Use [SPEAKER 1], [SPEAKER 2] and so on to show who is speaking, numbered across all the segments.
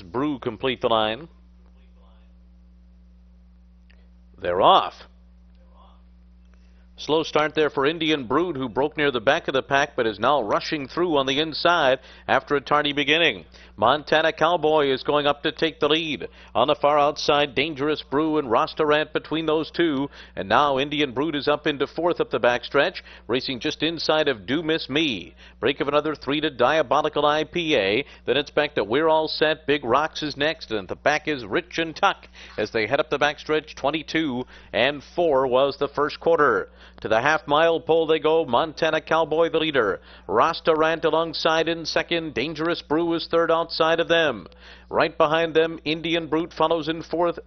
[SPEAKER 1] Brew complete the line. They're off. Slow start there for Indian Brood, who broke near the back of the pack but is now rushing through on the inside after a tardy beginning. Montana Cowboy is going up to take the lead. On the far outside, Dangerous Brew and Rostorant between those two. And now Indian Brood is up into fourth up the backstretch, racing just inside of Do Miss Me. Break of another three to Diabolical IPA. Then it's back to We're All Set. Big Rocks is next. And at the back is Rich and Tuck as they head up the backstretch. 22 and 4 was the first quarter. To the half mile pole they go. Montana Cowboy the leader. Rostarant alongside in second. Dangerous Brew is third outside of them. Right behind them, Indian Brute follows in fourth.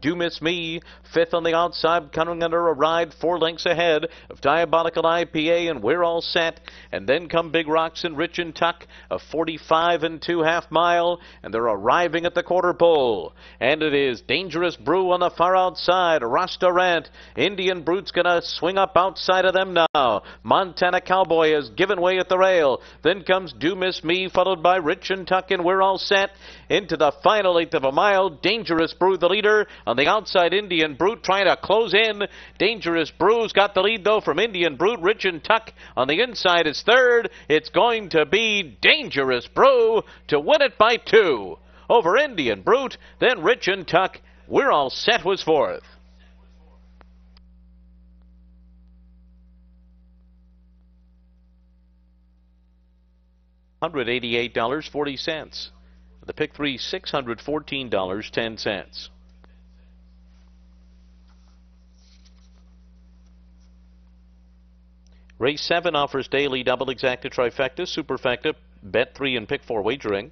[SPEAKER 1] Do Miss Me. Fifth on the outside, coming under a ride, four lengths ahead of Diabolical IPA, and we're all set. And then come Big Rocks and Rich and Tuck, a 45 and two half mile, and they're arriving at the quarter pole. And it is Dangerous Brew on the far outside, Rant Indian Brute's going to swing up outside of them now. Montana Cowboy has given way at the rail. Then comes Do Miss Me, followed by Rich and Tuck, and we're all set. Into the final eighth of a mile, Dangerous Brew, the leader on the outside, Indian Brute trying to close in. Dangerous Brews got the lead, though, from Indian Brute. Rich and Tuck on the inside is third. It's going to be Dangerous Brew to win it by two. Over Indian Brute, then Rich and Tuck. We're all set was fourth. $188.40. The pick three, $614.10. Race 7 offers daily double exacta trifecta, superfecta, bet 3 and pick 4 wagering.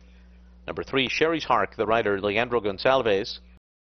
[SPEAKER 1] Number 3, Sherry's Hark, the rider Leandro Gonsalves.